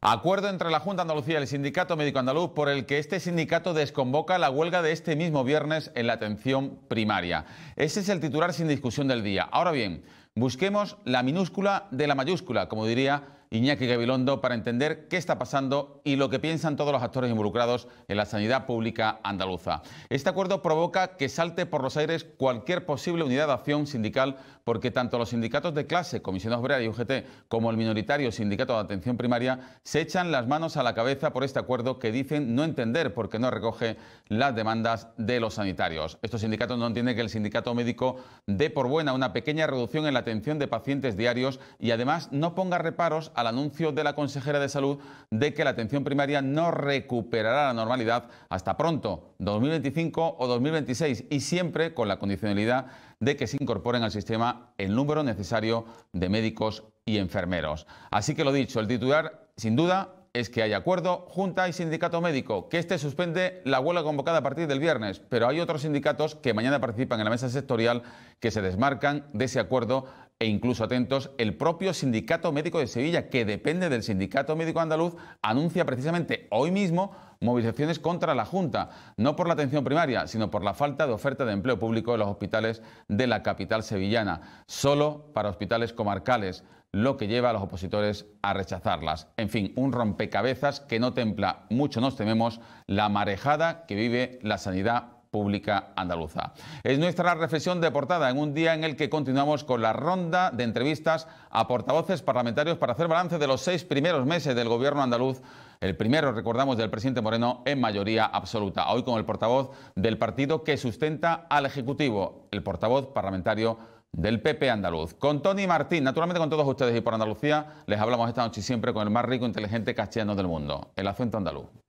Acuerdo entre la Junta Andalucía y el Sindicato Médico Andaluz por el que este sindicato desconvoca la huelga de este mismo viernes en la atención primaria. Ese es el titular sin discusión del día. Ahora bien, busquemos la minúscula de la mayúscula, como diría Iñaki Gabilondo para entender qué está pasando y lo que piensan todos los actores involucrados en la sanidad pública andaluza. Este acuerdo provoca que salte por los aires cualquier posible unidad de acción sindical porque tanto los sindicatos de clase, Comisión Obrera y UGT, como el minoritario Sindicato de Atención Primaria, se echan las manos a la cabeza por este acuerdo que dicen no entender porque no recoge las demandas de los sanitarios. Estos sindicatos no entienden que el sindicato médico dé por buena una pequeña reducción en la atención de pacientes diarios y además no ponga reparos al anuncio de la consejera de salud de que la atención primaria no recuperará la normalidad hasta pronto, 2025 o 2026, y siempre con la condicionalidad de que se incorporen al sistema el número necesario de médicos y enfermeros. Así que lo dicho, el titular, sin duda, es que hay acuerdo, Junta y Sindicato Médico, que este suspende la huelga convocada a partir del viernes, pero hay otros sindicatos que mañana participan en la mesa sectorial que se desmarcan de ese acuerdo e incluso atentos, el propio Sindicato Médico de Sevilla, que depende del Sindicato Médico Andaluz, anuncia precisamente hoy mismo movilizaciones contra la Junta, no por la atención primaria, sino por la falta de oferta de empleo público en los hospitales de la capital sevillana, solo para hospitales comarcales, lo que lleva a los opositores a rechazarlas. En fin, un rompecabezas que no templa, mucho nos tememos, la marejada que vive la sanidad Pública Andaluza. Es nuestra reflexión de portada en un día en el que continuamos con la ronda de entrevistas a portavoces parlamentarios para hacer balance de los seis primeros meses del gobierno andaluz. El primero, recordamos, del presidente Moreno en mayoría absoluta. Hoy con el portavoz del partido que sustenta al Ejecutivo, el portavoz parlamentario del PP andaluz. Con Tony Martín, naturalmente con todos ustedes y por Andalucía, les hablamos esta noche siempre con el más rico e inteligente castellano del mundo, el acento andaluz.